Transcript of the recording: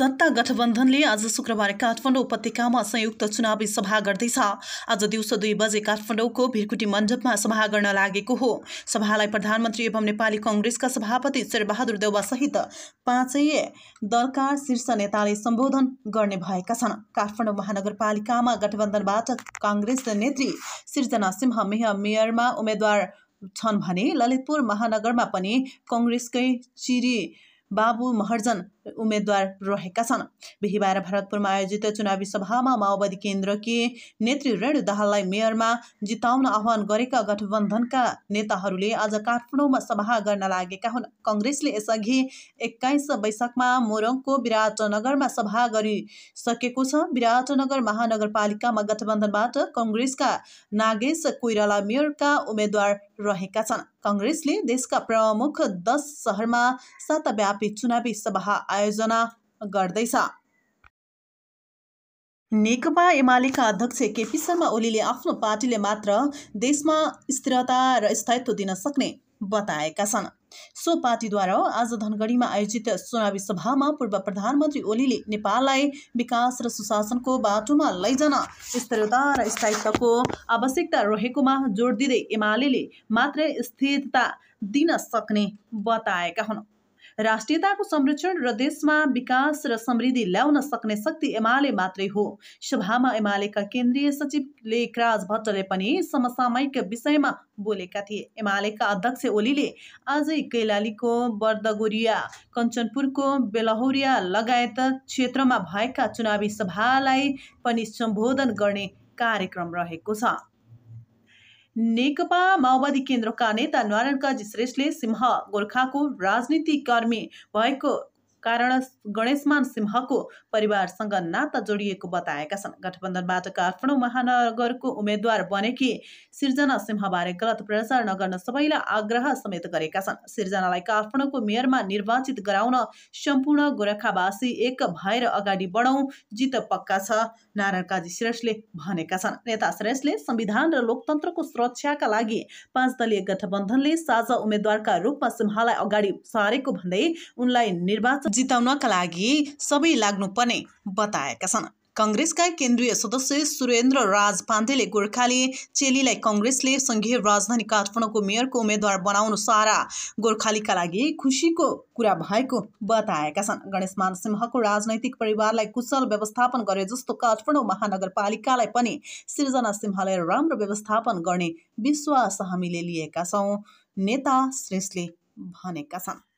सत्ता गठबन्धनले आज शुक्रबार काठमाडौँ उपत्यकामा संयुक्त चुनावी सभा गर्दैछ आज दिउँसो दुई बजे काठमाडौँको भिरकुटी मण्डपमा सभा गर्न लागेको हो सभालाई प्रधानमन्त्री एवं नेपाली कङ्ग्रेसका सभापति शेरबहादुर देउवासहित पाँचै दलका शीर्ष नेताले सम्बोधन गर्ने भएका छन् काठमाडौँ महानगरपालिकामा गठबन्धनबाट काङ्ग्रेस नेत्री सिर्जना सिंह मेह मेयरमा उम्मेद्वार छन् भने ललितपुर महानगरमा पनि कङ्ग्रेसकै चिरी बाबु महर्जन उम्मेद्वार रहेका छन् बिहिबार भरतपुरमा आयोजित चुनावी सभामा माओवादी केन्द्रकी नेत्री रेणु दाहाललाई मेयरमा जिताउन आह्वान गरेका गठबन्धनका नेताहरूले आज काठमाडौँमा सभा गर्न लागेका हुन् कङ्ग्रेसले यसअघि एक्काइस वैशाखमा मोरङको विराटनगरमा सभा गरिसकेको छ विराटनगर महानगरपालिकामा गठबन्धनबाट कङ्ग्रेसका नागेश कोइराला मेयरका उम्मेद्वार रहेका छन् कङ्ग्रेसले देशका प्रमुख दस सहरमा सातव्यापी चुनावी सभा आयोजना गर्दैछ नेकपा एमालेका अध्यक्ष केपी शर्मा ओलीले आफ्नो पार्टीले मात्र देशमा स्थिरता र स्थायित्व दिन सक्ने बताएका छन् सो पार्टीद्वारा आज धनगढीमा आयोजित चुनावी सभामा पूर्व प्रधानमन्त्री ओलीले नेपाललाई विकास र सुशासनको बाटोमा लैजान स्थिरता र स्थायित्वको आवश्यकता रहेकोमा जोड दिँदै एमाले मात्रै स्थिरता दिन सक्ने बताएका हुन् राष्ट्रियताको संरक्षण र देशमा विकास र समृद्धि ल्याउन सक्ने शक्ति एमाले मात्रै हो सभामा एमालेका केन्द्रीय सचिव लेखराज भट्टले पनि समसामयिक विषयमा बोलेका थिए एमालेका अध्यक्ष ओलीले आजै कैलालीको बर्दगोरिया कञ्चनपुरको बेलहौरिया लगायत क्षेत्रमा भएका चुनावी सभालाई पनि सम्बोधन गर्ने कार्यक्रम रहेको छ नेकपा माओवादी केन्द्रका नेता नारायण काजी श्रेष्ठले सिंह गोर्खाको राजनीतिकर्मी भएको कारण गणेशमान सिंहको परिवारसँग नाता जोडिएको बताएका छन् गठबन्धनबाट काठमाडौँ महानगरको उम्मेद्वार बनेकी सिर्जना सिंहबारे गलत प्रचार नगर्न सबैलाई आग्रह समेत गरेका छन् सिर्जनालाई काठमाडौँको मेयरमा निर्वाचित गराउन सम्पूर्ण गोर्खावासी एक भएर अगाडि बढौँ जित पक्का छ नारायण काजी श्रेष्ठले भनेका छन् नेता श्रेष्ठले संविधान र लोकतन्त्रको सुरक्षाका लागि पाँच दलीय गठबन्धनले साझा उम्मेद्वारका रूपमा सिंहलाई अगाडि सारेको भन्दै उनलाई निर्वाचन जिताउनका लागि सबै लाग्नुपर्ने बताएका छन् कङ्ग्रेसका केन्द्रीय सदस्य सुरेन्द्र राज पाण्डेले गोर्खाली चेलीलाई कङ्ग्रेसले सङ्घीय राजधानी काठमाडौँको मेयरको उम्मेद्वार बनाउनु सारा गोर्खालीका लागि खुसीको कुरा भएको बताएका छन् गणेशमान सिंहको राजनैतिक परिवारलाई कुशल व्यवस्थापन गरे जस्तो काठमाडौँ महानगरपालिकालाई पनि सिर्जना सिंहले राम्रो व्यवस्थापन गर्ने विश्वास हामीले लिएका छौँ नेता श्रेष्ठले भनेका छन्